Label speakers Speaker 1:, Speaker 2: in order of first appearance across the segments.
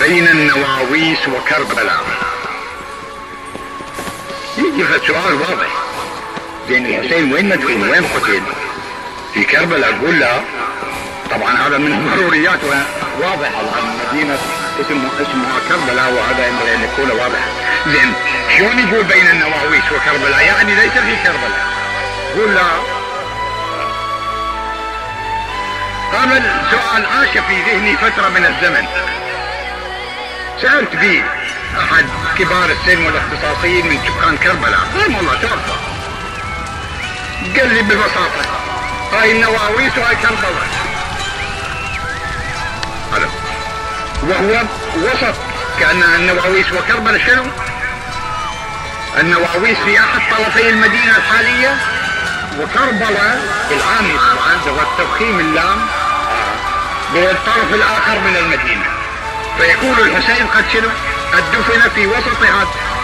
Speaker 1: بين النواويس وكربلاء يجي سؤال واضح زين الحسين وين مدفون وين قتل في كربلاء قول لا طبعا هذا من الضروريات واضح مدينة اسم اسمها كربلاء وهذا ينبغي ان يكون واضح زين شلون يقول بين النواويس وكربلاء يعني ليس في كربلاء قول لا قام السؤال عاش في ذهني فترة من الزمن سالت به احد كبار السن والاختصاصيين من سكان كربلاء قال إيه والله توفى قال لي ببساطه هاي النواويس وهاي كربلاء وهو وسط كان النواويس وكربلاء شنو؟ النواويس في احد طرفي المدينه الحاليه وكربلاء العامي طبعا هو اللام آه، بالطرف الاخر من المدينه فيكون الحسين قد شنو قد دفن في وسط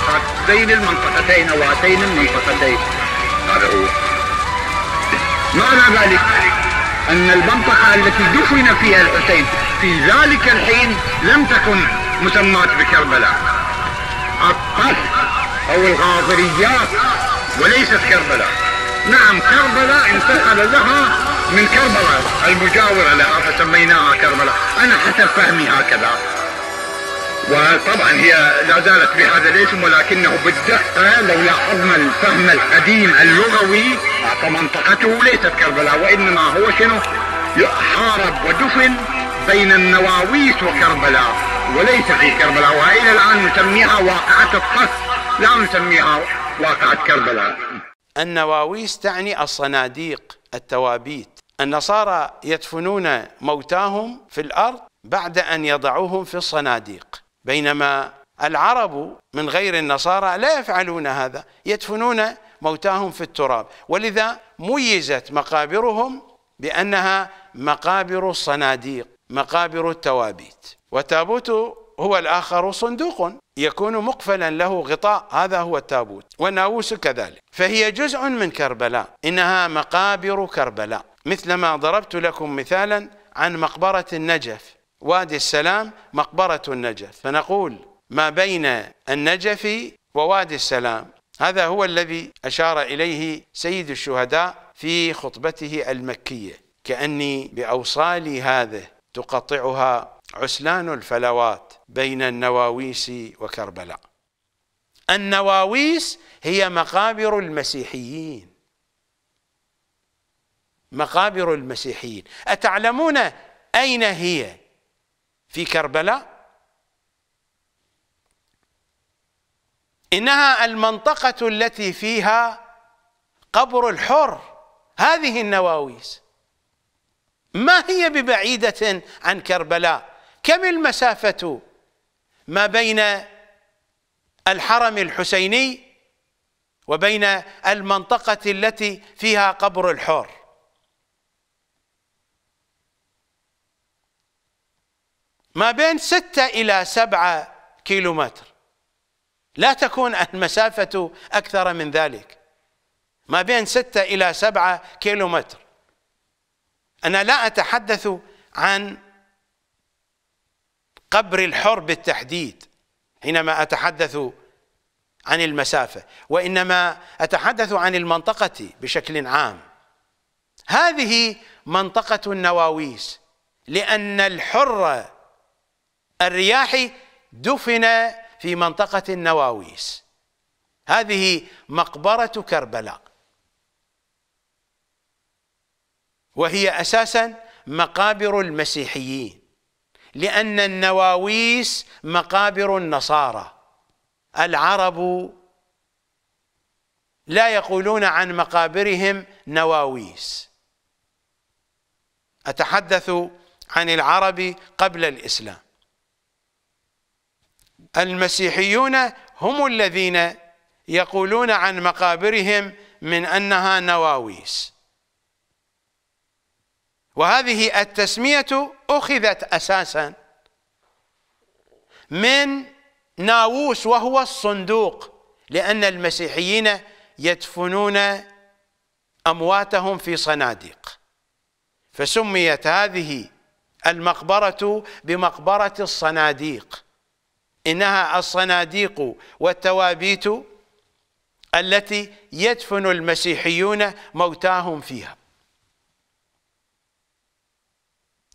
Speaker 1: هاتين المنطقتين او هاتين المنطقتين هذا هو معنى ذلك ان المنطقة التي دفن فيها الحسين في ذلك الحين لم تكن مسماة بكربلاء القصر او الغاضريات وليست كربلاء نعم كربلاء انتقل لها من كربلاء المجاورة لها فسميناها كربلاء انا حسب فهمي هكذا وطبعا هي لا زالت بهذا الاسم ولكنه بالدقة لو لاحظنا الفهم القديم اللغوي فمنطقته ليست كربلاء وإنما هو شنو حارب ودفن بين النواويس وكربلاء
Speaker 2: وليس في كربلاء وإلى الآن نسميها واقعة الطف لا نسميها واقعة كربلاء النواويس تعني الصناديق التوابيت النصارى يدفنون موتاهم في الأرض بعد أن يضعوهم في الصناديق بينما العرب من غير النصارى لا يفعلون هذا يدفنون موتاهم في التراب ولذا ميزت مقابرهم بأنها مقابر الصناديق مقابر التوابيت والتابوت هو الآخر صندوق يكون مقفلا له غطاء هذا هو التابوت والناووس كذلك فهي جزء من كربلاء إنها مقابر كربلاء مثلما ضربت لكم مثالا عن مقبرة النجف وادي السلام مقبرة النجف فنقول ما بين النجف ووادي السلام هذا هو الذي أشار إليه سيد الشهداء في خطبته المكية كأني بأوصالي هذه تقطعها عسلان الفلوات بين النواويس وكربلاء النواويس هي مقابر المسيحيين مقابر المسيحيين أتعلمون أين هي؟ في كربلاء إنها المنطقة التي فيها قبر الحر هذه النواويس ما هي ببعيدة عن كربلاء كم المسافة ما بين الحرم الحسيني وبين المنطقة التي فيها قبر الحر ما بين ستة إلى سبعة كيلومتر لا تكون المسافة أكثر من ذلك ما بين ستة إلى سبعة كيلومتر أنا لا أتحدث عن قبر الحر بالتحديد حينما أتحدث عن المسافة وإنما أتحدث عن المنطقة بشكل عام هذه منطقة النواويس لأن الحرة الرياحي دفن في منطقة النواويس هذه مقبرة كربلاء وهي أساسا مقابر المسيحيين لأن النواويس مقابر النصارى العرب لا يقولون عن مقابرهم نواويس أتحدث عن العرب قبل الإسلام المسيحيون هم الذين يقولون عن مقابرهم من أنها نواويس وهذه التسمية أخذت أساسا من ناووس وهو الصندوق لأن المسيحيين يدفنون أمواتهم في صناديق فسميت هذه المقبرة بمقبرة الصناديق إنها الصناديق والتوابيت التي يدفن المسيحيون موتاهم فيها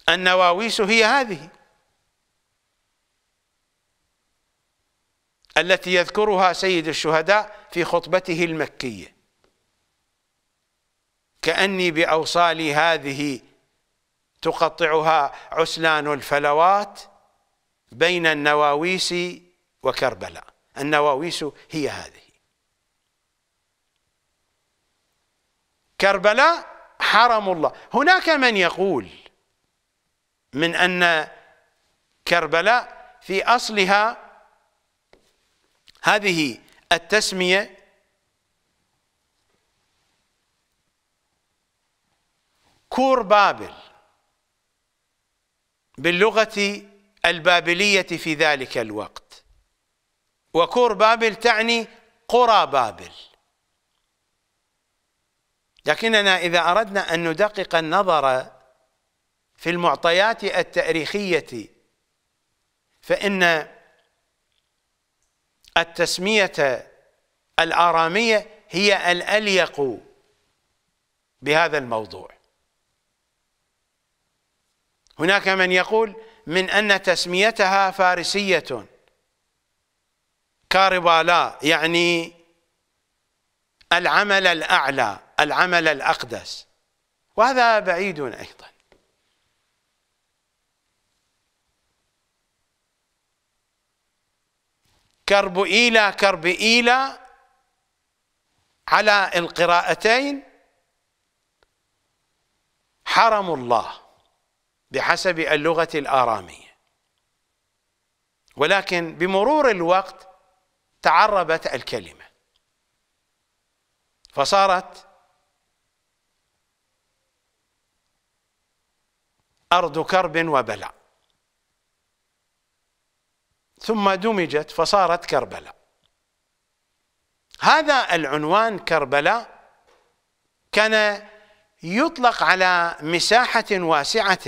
Speaker 2: النواويس هي هذه التي يذكرها سيد الشهداء في خطبته المكية كأني بأوصالي هذه تقطعها عسلان الفلوات بين النواويس وكربلاء النواويس هي هذه كربلاء حرم الله هناك من يقول من أن كربلاء في أصلها هذه التسمية كور بابل باللغة البابلية في ذلك الوقت وكور بابل تعني قرى بابل لكننا إذا أردنا أن ندقق النظر في المعطيات التاريخية فإن التسمية الآرامية هي الأليق بهذا الموضوع هناك من يقول من أن تسميتها فارسية كاربالا يعني العمل الأعلى العمل الأقدس وهذا بعيد أيضا كرب إيلا كرب إيلا على القراءتين حرم الله بحسب اللغة الآرامية ولكن بمرور الوقت تعربت الكلمة فصارت أرض كرب وبلاء ثم دمجت فصارت كربلاء هذا العنوان كربلاء كان يطلق على مساحة واسعة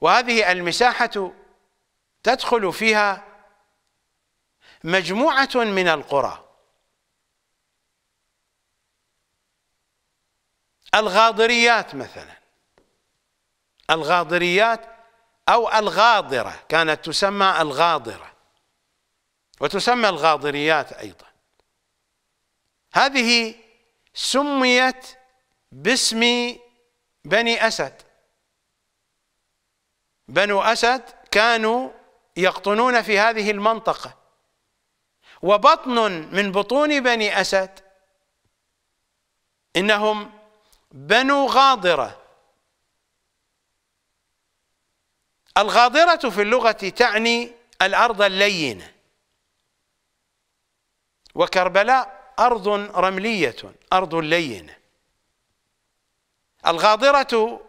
Speaker 2: وهذه المساحة تدخل فيها مجموعة من القرى الغاضريات مثلا الغاضريات أو الغاضرة كانت تسمى الغاضرة وتسمى الغاضريات أيضا هذه سميت باسم بني أسد بنو أسد كانوا يقطنون في هذه المنطقة وبطن من بطون بني أسد إنهم بنو غاضرة الغاضرة في اللغة تعني الأرض اللينة وكربلاء أرض رملية أرض لينة الغاضرة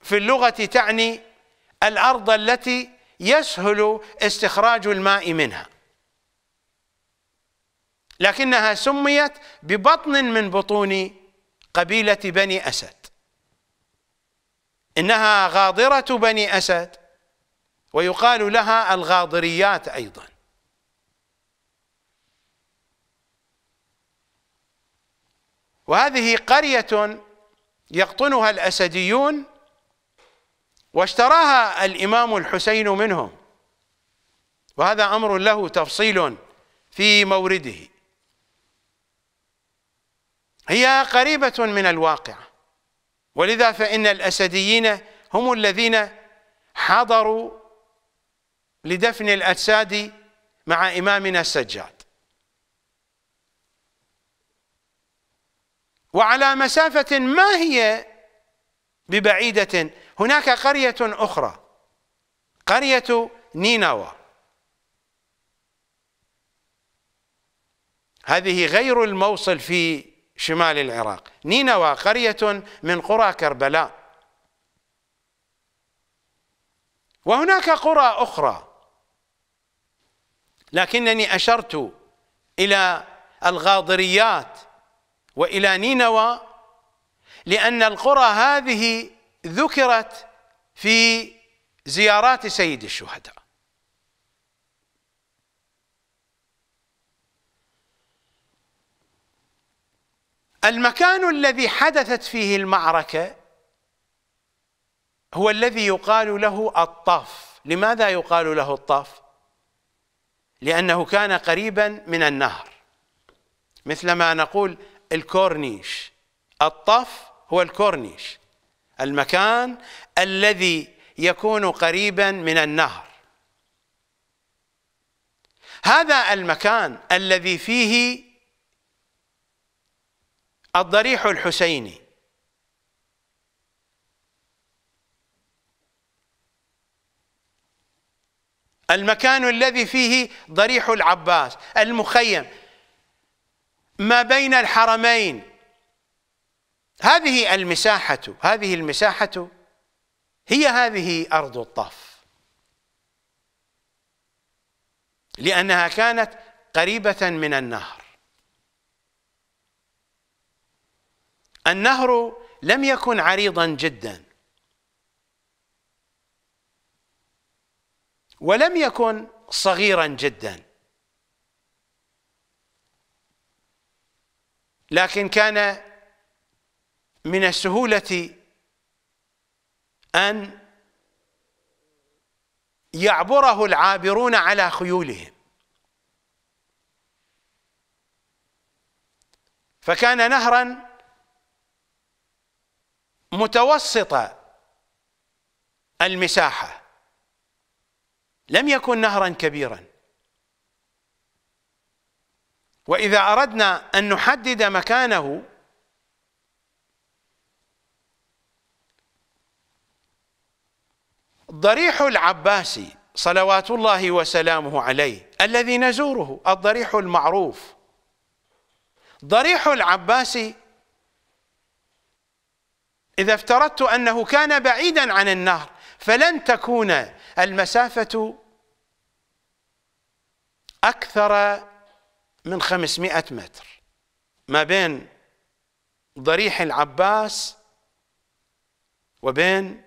Speaker 2: في اللغة تعني الأرض التي يسهل استخراج الماء منها لكنها سميت ببطن من بطون قبيلة بني أسد إنها غاضرة بني أسد ويقال لها الغاضريات أيضا وهذه قرية يقطنها الأسديون واشتراها الامام الحسين منهم وهذا امر له تفصيل في مورده هي قريبه من الواقع ولذا فان الاسديين هم الذين حضروا لدفن الاجساد مع امامنا السجاد وعلى مسافه ما هي ببعيده هناك قرية أخرى قرية نينوى هذه غير الموصل في شمال العراق نينوى قرية من قرى كربلاء وهناك قرى أخرى لكنني أشرت إلى الغاضريات وإلى نينوى لأن القرى هذه ذكرت في زيارات سيد الشهداء المكان الذي حدثت فيه المعركة هو الذي يقال له الطاف لماذا يقال له الطاف؟ لأنه كان قريبا من النهر مثلما نقول الكورنيش الطف هو الكورنيش المكان الذي يكون قريبا من النهر هذا المكان الذي فيه الضريح الحسيني المكان الذي فيه ضريح العباس المخيم ما بين الحرمين هذه المساحة هذه المساحة هي هذه أرض الطف لأنها كانت قريبة من النهر النهر لم يكن عريضا جدا ولم يكن صغيرا جدا لكن كان من السهولة أن يعبره العابرون على خيولهم فكان نهرا متوسط المساحة لم يكن نهرا كبيرا وإذا أردنا أن نحدد مكانه ضريح العباسي صلوات الله وسلامه عليه الذي نزوره الضريح المعروف ضريح العباسي إذا افترضت أنه كان بعيدا عن النهر فلن تكون المسافة أكثر من 500 متر ما بين ضريح العباس وبين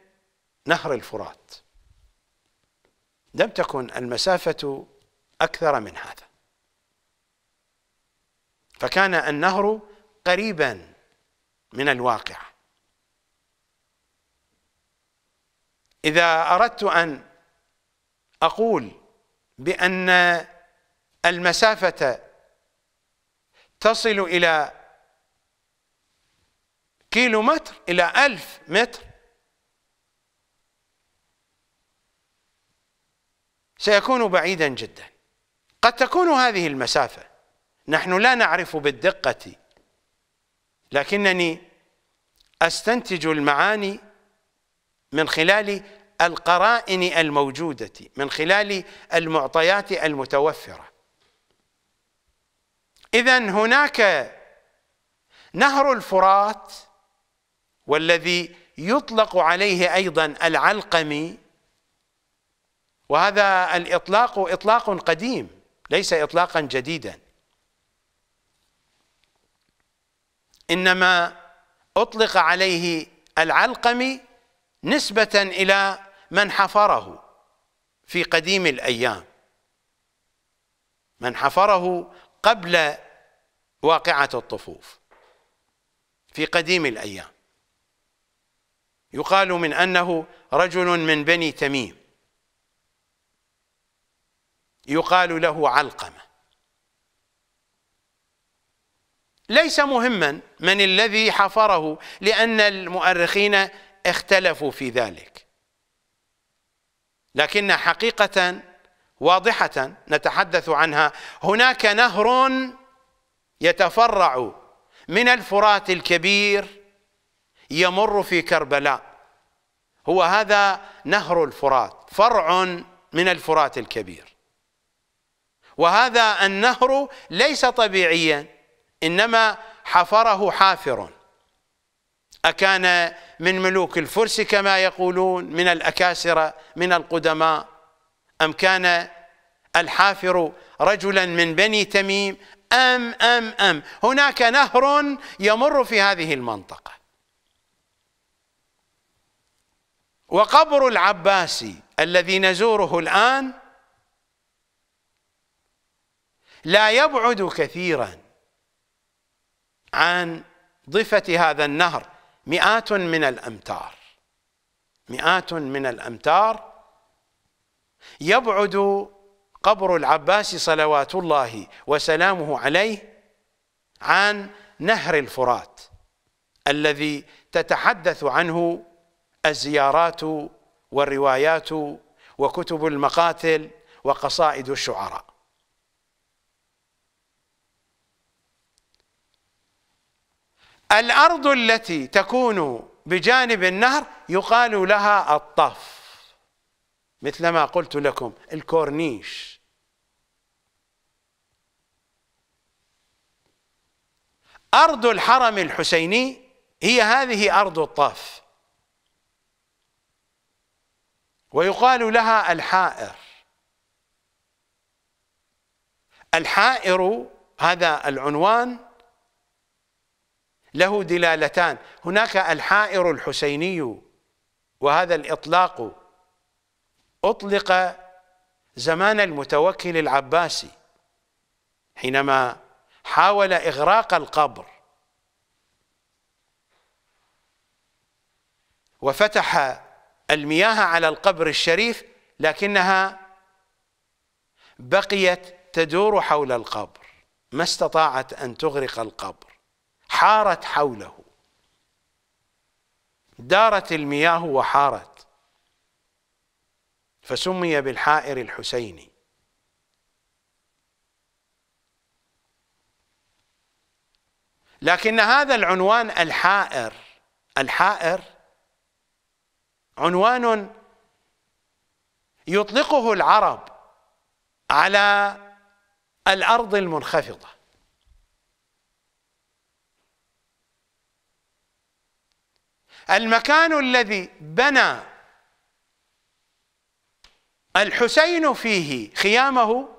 Speaker 2: نهر الفرات لم تكن المسافة أكثر من هذا فكان النهر قريبا من الواقع إذا أردت أن أقول بأن المسافة تصل إلى كيلو متر إلى ألف متر سيكون بعيدا جدا قد تكون هذه المسافة نحن لا نعرف بالدقة لكنني أستنتج المعاني من خلال القرائن الموجودة من خلال المعطيات المتوفرة إذا هناك نهر الفرات والذي يطلق عليه أيضا العلقمي وهذا الإطلاق إطلاق قديم ليس إطلاقا جديدا إنما أطلق عليه العلقمي نسبة إلى من حفره في قديم الأيام من حفره قبل واقعة الطفوف في قديم الأيام يقال من أنه رجل من بني تميم يقال له علقمة ليس مهما من الذي حفره لأن المؤرخين اختلفوا في ذلك لكن حقيقة واضحة نتحدث عنها هناك نهر يتفرع من الفرات الكبير يمر في كربلاء هو هذا نهر الفرات فرع من الفرات الكبير وهذا النهر ليس طبيعيا إنما حفره حافر أكان من ملوك الفرس كما يقولون من الأكاسرة من القدماء أم كان الحافر رجلا من بني تميم أم أم أم هناك نهر يمر في هذه المنطقة وقبر العباسي الذي نزوره الآن لا يبعد كثيرا عن ضفة هذا النهر مئات من الأمتار مئات من الأمتار يبعد قبر العباس صلوات الله وسلامه عليه عن نهر الفرات الذي تتحدث عنه الزيارات والروايات وكتب المقاتل وقصائد الشعراء الأرض التي تكون بجانب النهر يقال لها الطف مثل ما قلت لكم الكورنيش أرض الحرم الحسيني هي هذه أرض الطف ويقال لها الحائر الحائر هذا العنوان له دلالتان هناك الحائر الحسيني وهذا الإطلاق أطلق زمان المتوكل العباسي حينما حاول إغراق القبر وفتح المياه على القبر الشريف لكنها بقيت تدور حول القبر ما استطاعت أن تغرق القبر حارت حوله دارت المياه وحارت فسمي بالحائر الحسيني لكن هذا العنوان الحائر الحائر عنوان يطلقه العرب على الأرض المنخفضة المكان الذي بنى الحسين فيه خيامه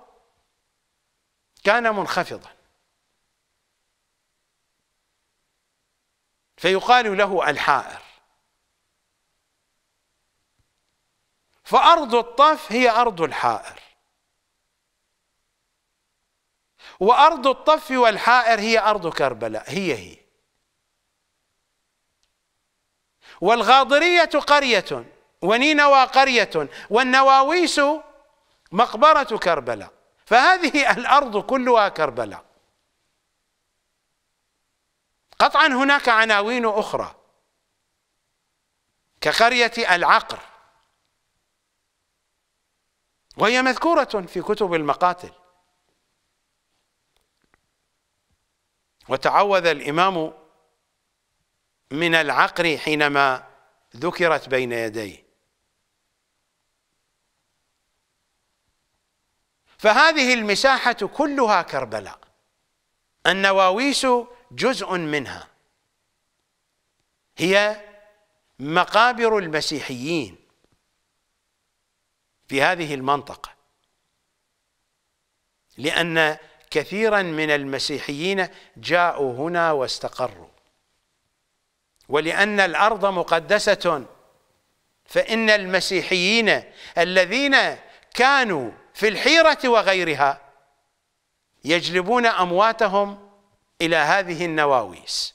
Speaker 2: كان منخفضا فيقال له الحائر فأرض الطف هي أرض الحائر وأرض الطف والحائر هي أرض كربلاء هي هي والغاضرية قرية ونينوى قرية والنواويس مقبرة كربلاء فهذه الأرض كلها كربلاء قطعا هناك عناوين أخرى كقرية العقر وهي مذكورة في كتب المقاتل وتعوذ الإمام من العقر حينما ذكرت بين يديه فهذه المساحة كلها كربلاء النواويس جزء منها هي مقابر المسيحيين في هذه المنطقة لأن كثيرا من المسيحيين جاءوا هنا واستقروا ولأن الأرض مقدسة فإن المسيحيين الذين كانوا في الحيرة وغيرها يجلبون أمواتهم إلى هذه النواويس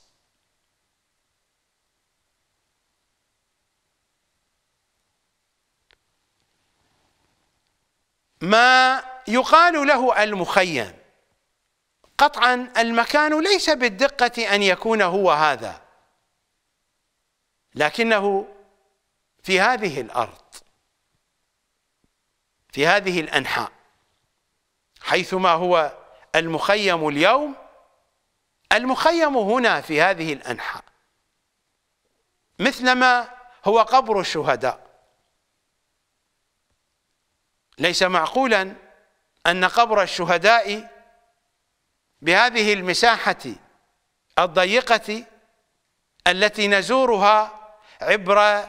Speaker 2: ما يقال له المخيم قطعا المكان ليس بالدقة أن يكون هو هذا لكنه في هذه الأرض في هذه الأنحاء حيثما هو المخيم اليوم المخيم هنا في هذه الأنحاء مثلما هو قبر الشهداء ليس معقولا أن قبر الشهداء بهذه المساحة الضيقة التي نزورها عبر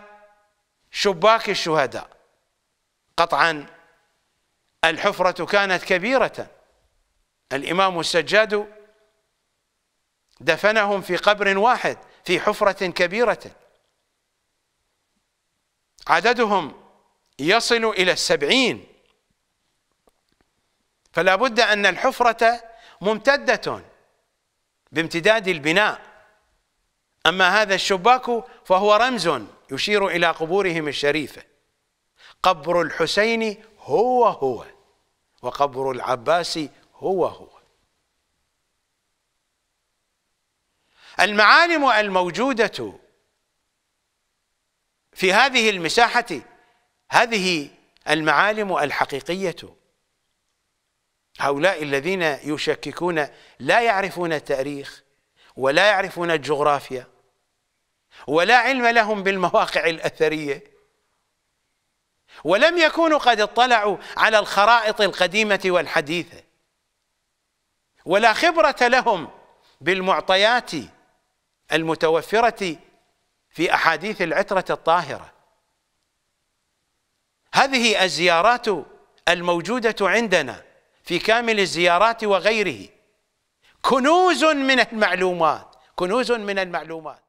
Speaker 2: شباك الشهداء قطعا الحفرة كانت كبيرة الإمام السجاد دفنهم في قبر واحد في حفرة كبيرة عددهم يصل إلى السبعين فلا بد أن الحفرة ممتدة بامتداد البناء أما هذا الشباك فهو رمز يشير إلى قبورهم الشريفة قبر الحسين هو هو وقبر العباس هو هو المعالم الموجودة في هذه المساحة هذه المعالم الحقيقية هؤلاء الذين يشككون لا يعرفون التاريخ ولا يعرفون الجغرافيا ولا علم لهم بالمواقع الأثرية ولم يكونوا قد اطلعوا على الخرائط القديمة والحديثة ولا خبرة لهم بالمعطيات المتوفرة في أحاديث العترة الطاهرة هذه الزيارات الموجودة عندنا في كامل الزيارات وغيره كنوز من المعلومات كنوز من المعلومات